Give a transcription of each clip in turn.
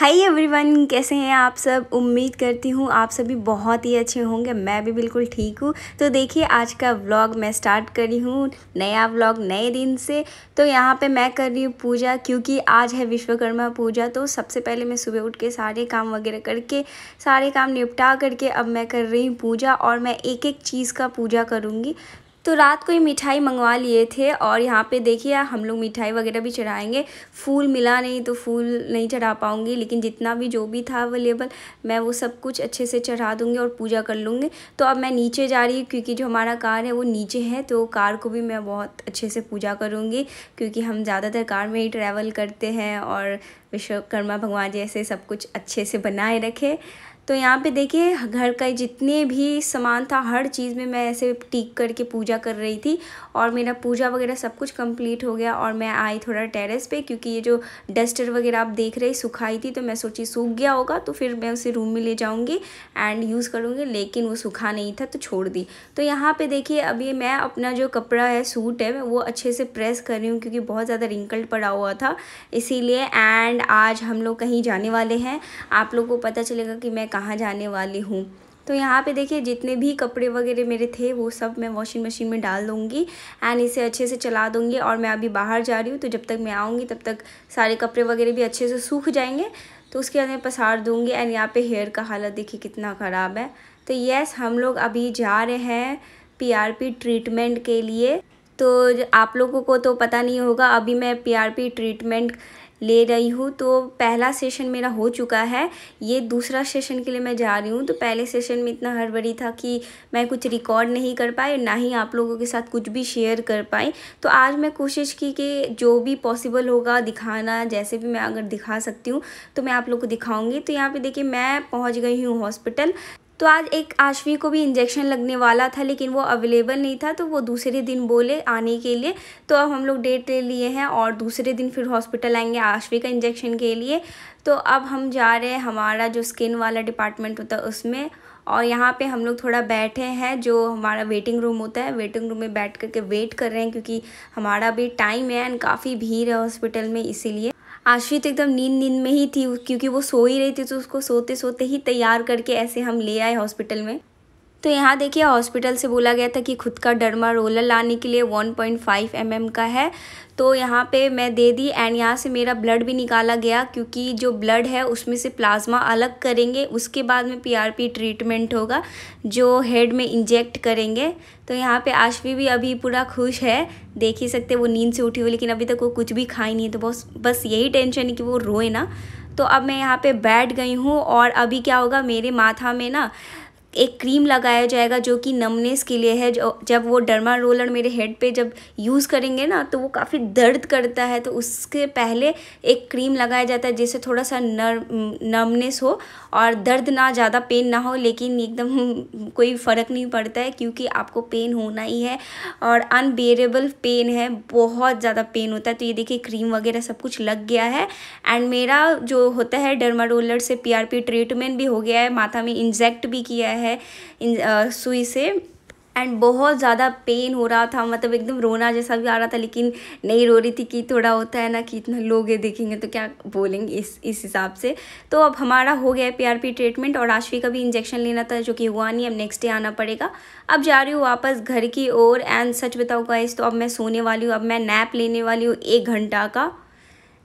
hi everyone कैसे हैं आप सब उम्मीद करती हूँ आप सभी बहुत ही अच्छे होंगे मैं भी बिल्कुल ठीक हूँ तो देखिए आज का व्लॉग मैं स्टार्ट करी हूँ नया व्लॉग नए दिन से तो यहाँ पे मैं कर रही हूँ पूजा क्योंकि आज है विश्वकर्मा पूजा तो सबसे पहले मैं सुबह उठ के सारे काम वगैरह करके सारे काम निपटा करके अब मैं कर रही हूँ पूजा और मैं एक एक चीज़ का पूजा करूँगी तो रात को ही मिठाई मंगवा लिए थे और यहाँ पे देखिए हम लोग मिठाई वगैरह भी चढ़ाएंगे फूल मिला नहीं तो फूल नहीं चढ़ा पाऊँगी लेकिन जितना भी जो भी था अवेलेबल मैं वो सब कुछ अच्छे से चढ़ा दूँगी और पूजा कर लूँगी तो अब मैं नीचे जा रही हूँ क्योंकि जो हमारा कार है वो नीचे है तो कार को भी मैं बहुत अच्छे से पूजा करूँगी क्योंकि हम ज़्यादातर कार में ही ट्रैवल करते हैं और विश्वकर्मा भगवान जैसे सब कुछ अच्छे से बनाए रखें तो यहाँ पे देखिए घर का जितने भी सामान था हर चीज़ में मैं ऐसे टीक करके पूजा कर रही थी और मेरा पूजा वगैरह सब कुछ कंप्लीट हो गया और मैं आई थोड़ा टेरेस पे क्योंकि ये जो डस्टर वगैरह आप देख रहे सुखाई थी तो मैं सोची सूख गया होगा तो फिर मैं उसे रूम में ले जाऊँगी एंड यूज़ करूँगी लेकिन वो सूखा नहीं था तो छोड़ दी तो यहाँ पर देखिए अभी मैं अपना जो कपड़ा है सूट है वो अच्छे से प्रेस कर रही हूँ क्योंकि बहुत ज़्यादा रिंकल्ड पड़ा हुआ था इसीलिए एंड आज हम लोग कहीं जाने वाले हैं आप लोग को पता चलेगा कि मैं कहाँ जाने वाली हूँ तो यहाँ पे देखिए जितने भी कपड़े वगैरह मेरे थे वो सब मैं वॉशिंग मशीन में डाल दूँगी एंड इसे अच्छे से चला दूँगी और मैं अभी बाहर जा रही हूँ तो जब तक मैं आऊँगी तब तक सारे कपड़े वगैरह भी अच्छे से सूख जाएंगे तो उसके बाद मैं पसार दूँगी एंड यहाँ पे हेयर का हालत देखिए कितना ख़राब है तो येस हम लोग अभी जा रहे हैं पी ट्रीटमेंट के लिए तो आप लोगों को तो पता नहीं होगा अभी मैं पी ट्रीटमेंट ले रही हूँ तो पहला सेशन मेरा हो चुका है ये दूसरा सेशन के लिए मैं जा रही हूँ तो पहले सेशन में इतना हड़बड़ी था कि मैं कुछ रिकॉर्ड नहीं कर पाई ना ही आप लोगों के साथ कुछ भी शेयर कर पाई तो आज मैं कोशिश की कि जो भी पॉसिबल होगा दिखाना जैसे भी मैं अगर दिखा सकती हूँ तो मैं आप लोग को दिखाऊँगी तो यहाँ पर देखिए मैं पहुँच गई हूँ हॉस्पिटल तो आज एक आशवी को भी इंजेक्शन लगने वाला था लेकिन वो अवेलेबल नहीं था तो वो दूसरे दिन बोले आने के लिए तो अब हम लोग डेट ले लिए हैं और दूसरे दिन फिर हॉस्पिटल आएंगे आशवी का इंजेक्शन के लिए तो अब हम जा रहे हैं हमारा जो स्किन वाला डिपार्टमेंट होता है उसमें और यहाँ पे हम लोग थोड़ा बैठे हैं जो हमारा वेटिंग रूम होता है वेटिंग रूम में बैठ करके वेट कर रहे हैं क्योंकि हमारा भी टाइम है एंड काफ़ी भीड़ है हॉस्पिटल में इसीलिए आशी तो एकदम नींद नींद में ही थी क्योंकि वो सो ही रही थी तो उसको सोते सोते ही तैयार करके ऐसे हम ले आए हॉस्पिटल में तो यहाँ देखिए हॉस्पिटल से बोला गया था कि खुद का डरमा रोलर लाने के लिए 1.5 पॉइंट mm का है तो यहाँ पे मैं दे दी एंड यहाँ से मेरा ब्लड भी निकाला गया क्योंकि जो ब्लड है उसमें से प्लाज्मा अलग करेंगे उसके बाद में पीआरपी ट्रीटमेंट होगा जो हेड में इंजेक्ट करेंगे तो यहाँ पे आशवी भी अभी पूरा खुश है देख ही सकते वो नींद से उठी हुई लेकिन अभी तक वो कुछ भी खाई नहीं है तो बस बस यही टेंशन है कि वो रोए ना तो अब मैं यहाँ पे बैठ गई हूँ और अभी क्या होगा मेरे माथा में ना एक क्रीम लगाया जाएगा जो कि नमनेस के लिए है जब वो डर्मा रोलर मेरे हेड पे जब यूज़ करेंगे ना तो वो काफ़ी दर्द करता है तो उसके पहले एक क्रीम लगाया जाता है जिससे थोड़ा सा नर नमनेस हो और दर्द ना ज़्यादा पेन ना हो लेकिन एकदम कोई फ़र्क नहीं पड़ता है क्योंकि आपको पेन होना ही है और अनबेरेबल पेन है बहुत ज़्यादा पेन होता है तो ये देखिए क्रीम वगैरह सब कुछ लग गया है एंड मेरा जो होता है डर्मा रोलर से पी ट्रीटमेंट भी हो गया है माथा में इंजेक्ट भी किया है है इन सुई से एंड बहुत ज़्यादा पेन हो रहा था मतलब एकदम रोना जैसा भी आ रहा था लेकिन नहीं रो रही थी कि थोड़ा होता है ना कि इतना लोग ये देखेंगे तो क्या बोलेंगे इस इस हिसाब से तो अब हमारा हो गया पीआरपी ट्रीटमेंट और आशवी का भी इंजेक्शन लेना था जो कि हुआ नहीं अब नेक्स्ट डे आना पड़ेगा अब जा रही हूँ वापस घर की ओर एंड सच बताओ इस तो अब मैं सोने वाली हूँ अब मैं नैप लेने वाली हूँ एक घंटा का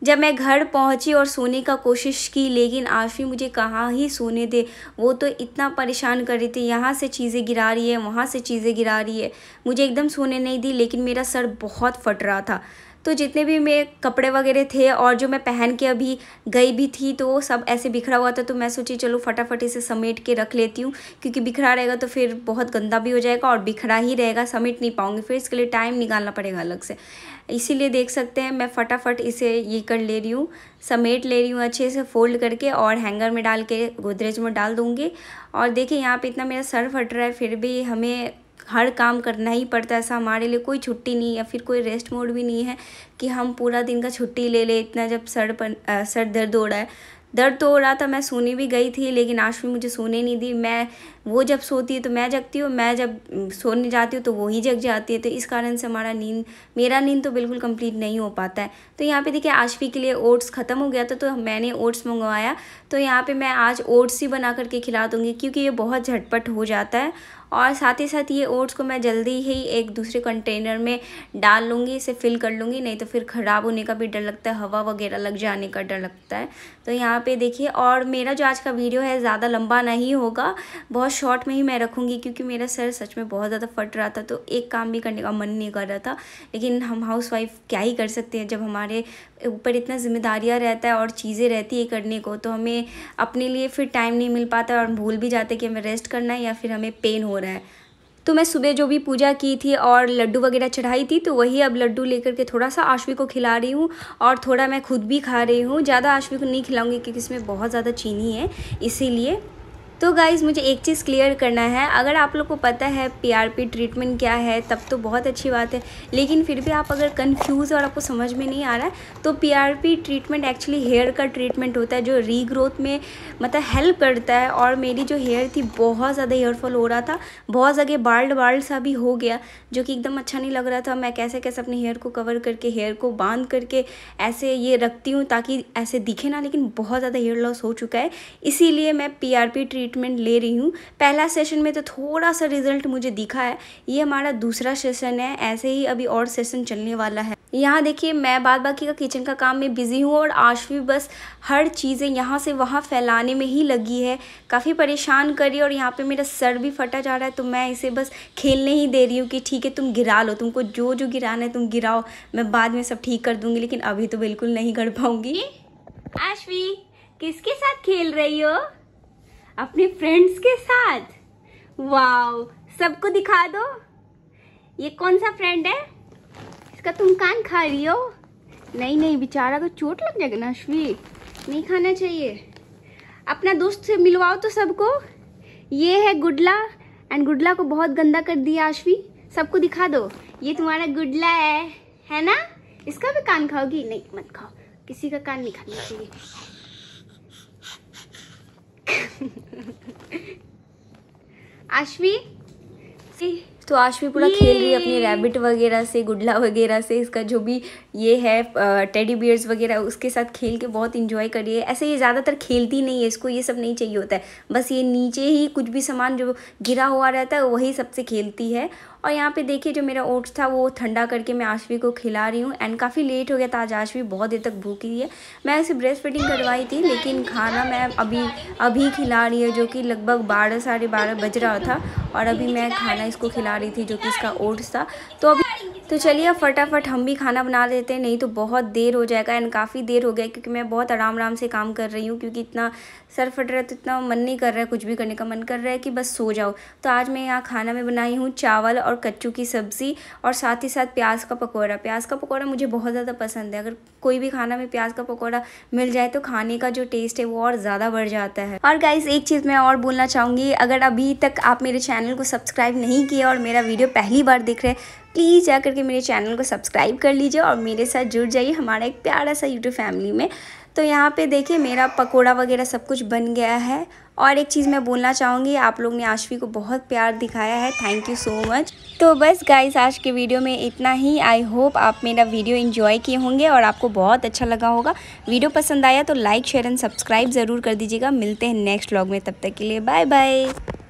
जब मैं घर पहुंची और सोने का कोशिश की लेकिन आशी मुझे कहाँ ही सोने दे वो तो इतना परेशान कर रही थी यहाँ से चीज़ें गिरा रही है वहाँ से चीज़ें गिरा रही है मुझे एकदम सोने नहीं दी लेकिन मेरा सर बहुत फट रहा था तो जितने भी मेरे कपड़े वगैरह थे और जो मैं पहन के अभी गई भी थी तो वो सब ऐसे बिखरा हुआ था तो मैं सोची चलो फटाफट इसे समेट के रख लेती हूँ क्योंकि बिखरा रहेगा तो फिर बहुत गंदा भी हो जाएगा और बिखरा ही रहेगा समेट नहीं पाऊँगी फिर इसके लिए टाइम निकालना पड़ेगा अलग से इसीलिए देख सकते हैं मैं फटाफट इसे ये कर ले रही हूँ समेट ले रही हूँ अच्छे से फोल्ड करके और हैंगर में डाल के गोदरेज में डाल दूँगी और देखिए यहाँ पे इतना मेरा सर फट रहा है फिर भी हमें हर काम करना ही पड़ता है ऐसा हमारे लिए कोई छुट्टी नहीं है फिर कोई रेस्ट मोड भी नहीं है कि हम पूरा दिन का छुट्टी ले ले इतना जब सर पर सर दर्द हो रहा है दर्द तो हो रहा था मैं सोने भी गई थी लेकिन भी मुझे सोने नहीं दी मैं वो जब सोती है तो मैं जगती हूँ मैं जब सोने जाती हूँ तो वो ही जग जाती है तो इस कारण से हमारा नींद मेरा नींद तो बिल्कुल कंप्लीट नहीं हो पाता है तो यहाँ पे देखिए आशफी के लिए ओट्स ख़त्म हो गया था तो मैंने ओट्स मंगवाया तो यहाँ पे मैं आज ओट्स ही बना करके खिला दूँगी क्योंकि ये बहुत झटपट हो जाता है और साथ ही साथ ये ओट्स को मैं जल्दी ही एक दूसरे कंटेनर में डाल लूँगी इसे फिल कर लूँगी नहीं तो फिर ख़राब होने का भी डर लगता है हवा वगैरह लग जाने का डर लगता है तो यहाँ पे देखिए और मेरा जो आज का वीडियो है ज़्यादा लंबा नहीं होगा बहुत शॉर्ट में ही मैं रखूँगी क्योंकि मेरा सर सच में बहुत ज़्यादा फट रहा था तो एक काम भी करने का मन नहीं कर रहा था लेकिन हम हाउस वाइफ क्या ही कर सकते हैं जब हमारे ऊपर इतना जिम्मेदारियाँ रहता है और चीज़ें रहती है करने को तो हमें अपने लिए फिर टाइम नहीं मिल पाता और हम भूल भी जाते कि हमें रेस्ट करना है या फिर हमें पेन हो रहा है तो मैं सुबह जो भी पूजा की थी और लड्डू वगैरह चढ़ाई थी तो वही अब लड्डू लेकर के थोड़ा सा आशवी को खिला रही हूँ और थोड़ा मैं खुद भी खा रही हूँ ज़्यादा आशवी को नहीं खिलाऊंगी क्योंकि इसमें बहुत ज़्यादा चीनी है इसीलिए तो गाइज़ मुझे एक चीज़ क्लियर करना है अगर आप लोग को पता है पीआरपी ट्रीटमेंट क्या है तब तो बहुत अच्छी बात है लेकिन फिर भी आप अगर कंफ्यूज और आपको समझ में नहीं आ रहा है तो पीआरपी ट्रीटमेंट एक्चुअली हेयर का ट्रीटमेंट होता है जो रीग्रोथ में मतलब हेल्प करता है और मेरी जो हेयर थी बहुत ज़्यादा हेयरफॉल हो रहा था बहुत ज़्यादा बाल्ड बाल्ड सा भी हो गया जो कि एकदम अच्छा नहीं लग रहा था मैं कैसे कैसे अपने हेयर को कवर करके हेयर को बांध करके ऐसे ये रखती हूँ ताकि ऐसे दिखे ना लेकिन बहुत ज़्यादा हेयर लॉस हो चुका है इसीलिए मैं पी ट्रीट ट्रीटमेंट ले रही हूँ पहला सेशन में तो थोड़ा सा रिजल्ट मुझे दिखा है ये हमारा दूसरा सेशन है ऐसे ही अभी और सेशन चलने वाला है यहाँ देखिए मैं बाद बाकी का किचन का काम में बिज़ी हूँ और भी बस हर चीज़ें यहाँ से वहाँ फैलाने में ही लगी है काफ़ी परेशान करी और यहाँ पे मेरा सर भी फटा जा रहा है तो मैं इसे बस खेलने ही दे रही हूँ कि ठीक है तुम गिरा लो तुमको जो जो गिराना है तुम गिराओ मैं बाद में सब ठीक कर दूँगी लेकिन अभी तो बिल्कुल नहीं कर पाऊँगी आशवी किसके साथ खेल रही हो अपने फ्रेंड्स के साथ वाओ सबको दिखा दो ये कौन सा फ्रेंड है इसका तुम कान खा रही हो नहीं नहीं बेचारा तो चोट लग जाएगा ना अश्वी नहीं खाना चाहिए अपना दोस्त से मिलवाओ तो सबको ये है गुडला एंड गुडला को बहुत गंदा कर दिया अश्वी सबको दिखा दो ये तुम्हारा गुडला है है ना इसका भी कान खाओगी नहीं मत खाओ किसी का कान नहीं खाना चाहिए आशवी तो आशवी पूरा खेल रही है अपनी रैबिट वगैरह से गुडला वगैरह से इसका जो भी ये है टेडी बियर्स वगैरह उसके साथ खेल के बहुत इंजॉय कर रही है ऐसे ये ज़्यादातर खेलती नहीं है इसको ये सब नहीं चाहिए होता है बस ये नीचे ही कुछ भी सामान जो गिरा हुआ रहता है वही सबसे खेलती है और यहाँ पे देखिए जो मेरा ओट्स था वो ठंडा करके मैं आशवी को खिला रही हूँ एंड काफ़ी लेट हो गया था आज आशवी बहुत देर तक भूखी है मैं ऐसे ब्रेस्ट फीडिंग करवाई थी लेकिन खाना मैं अभी अभी खिला रही है जो कि लगभग बारह साढ़े बारह बज रहा था और अभी मैं खाना इसको खिला रही थी जो कि इसका ओट्स था तो अभी तो चलिए अब फटाफट हम भी खाना बना लेते हैं नहीं तो बहुत देर हो जाएगा एंड काफ़ी देर हो गया क्योंकि मैं बहुत आराम आराम से काम कर रही हूँ क्योंकि इतना सर फट रहा है तो इतना मन नहीं कर रहा है कुछ भी करने का मन कर रहा है कि बस सो जाओ तो आज मैं यहाँ खाना में बनाई हूँ चावल और कच्चू की सब्ज़ी और साथ ही साथ प्याज का पकौड़ा प्याज का पकौड़ा मुझे बहुत ज़्यादा पसंद है अगर कोई भी खाना में प्याज का पकौड़ा मिल जाए तो खाने का जो टेस्ट है वो और ज़्यादा बढ़ जाता है और गाइस एक चीज़ मैं और बोलना चाहूँगी अगर अभी तक आप मेरे चैनल को सब्सक्राइब नहीं किया और मेरा वीडियो पहली बार देख रहे हैं प्लीज़ जा करके मेरे चैनल को सब्सक्राइब कर लीजिए और मेरे साथ जुड़ जाइए हमारा एक प्यारा सा यूट्यूब फैमिली में तो यहाँ पे देखिए मेरा पकोड़ा वगैरह सब कुछ बन गया है और एक चीज़ मैं बोलना चाहूँगी आप लोग ने आशवी को बहुत प्यार दिखाया है थैंक यू सो मच तो बस गाइस आज के वीडियो में इतना ही आई होप आप मेरा वीडियो इन्जॉय किए होंगे और आपको बहुत अच्छा लगा होगा वीडियो पसंद आया तो लाइक शेयर एंड सब्सक्राइब ज़रूर कर दीजिएगा मिलते हैं नेक्स्ट ब्लॉग में तब तक के लिए बाय बाय